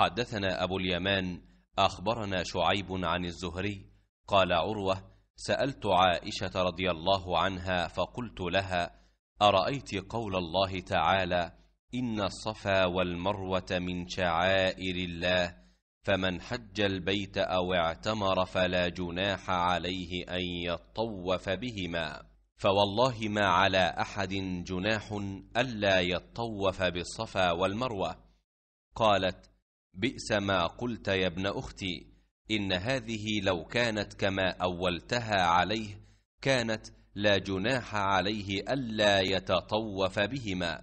حدثنا أبو اليمان أخبرنا شعيب عن الزهري قال عروة سألت عائشة رضي الله عنها فقلت لها أرأيت قول الله تعالى إن الصفا والمروة من شعائر الله فمن حج البيت أو اعتمر فلا جناح عليه أن يطوف بهما فوالله ما على أحد جناح ألا يطوف بالصفا والمروة قالت بئس ما قلت يا ابن اختي ان هذه لو كانت كما اولتها عليه كانت لا جناح عليه الا يتطوف بهما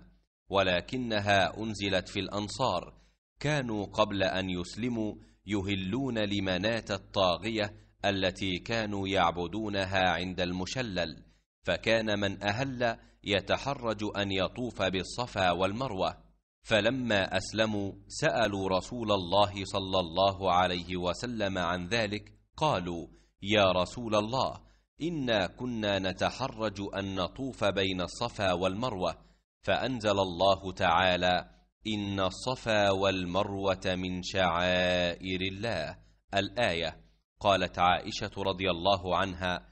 ولكنها انزلت في الانصار كانوا قبل ان يسلموا يهلون لمناه الطاغيه التي كانوا يعبدونها عند المشلل فكان من اهل يتحرج ان يطوف بالصفا والمروه فلما أسلموا سألوا رسول الله صلى الله عليه وسلم عن ذلك قالوا يا رسول الله إنا كنا نتحرج أن نطوف بين الصفا والمروة فأنزل الله تعالى إن الصفا والمروة من شعائر الله الآية قالت عائشة رضي الله عنها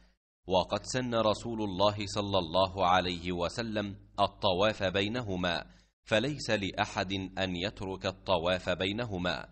وقد سن رسول الله صلى الله عليه وسلم الطواف بينهما فليس لأحد أن يترك الطواف بينهما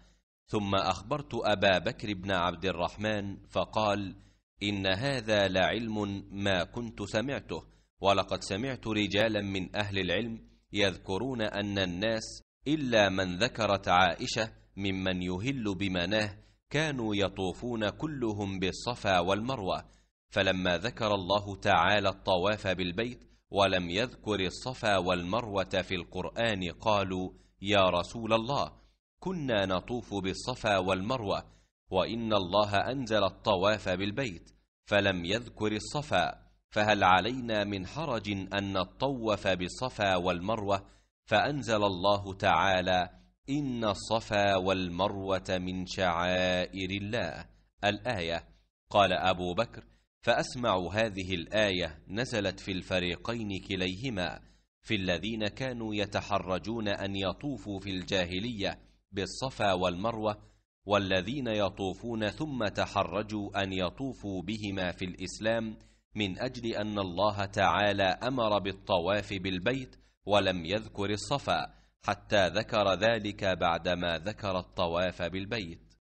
ثم أخبرت أبا بكر بن عبد الرحمن فقال إن هذا لعلم ما كنت سمعته ولقد سمعت رجالا من أهل العلم يذكرون أن الناس إلا من ذكرت عائشة ممن يهل بمناه كانوا يطوفون كلهم بالصفا والمروة فلما ذكر الله تعالى الطواف بالبيت ولم يذكر الصفا والمروة في القرآن قالوا يا رسول الله كنا نطوف بالصفا والمروة وإن الله أنزل الطواف بالبيت فلم يذكر الصفا فهل علينا من حرج أن نطوف بالصفا والمروة فأنزل الله تعالى إن الصفا والمروة من شعائر الله الآية قال أبو بكر فأسمع هذه الآية نزلت في الفريقين كليهما في الذين كانوا يتحرجون أن يطوفوا في الجاهلية بالصفا والمروة والذين يطوفون ثم تحرجوا أن يطوفوا بهما في الإسلام من أجل أن الله تعالى أمر بالطواف بالبيت ولم يذكر الصفا حتى ذكر ذلك بعدما ذكر الطواف بالبيت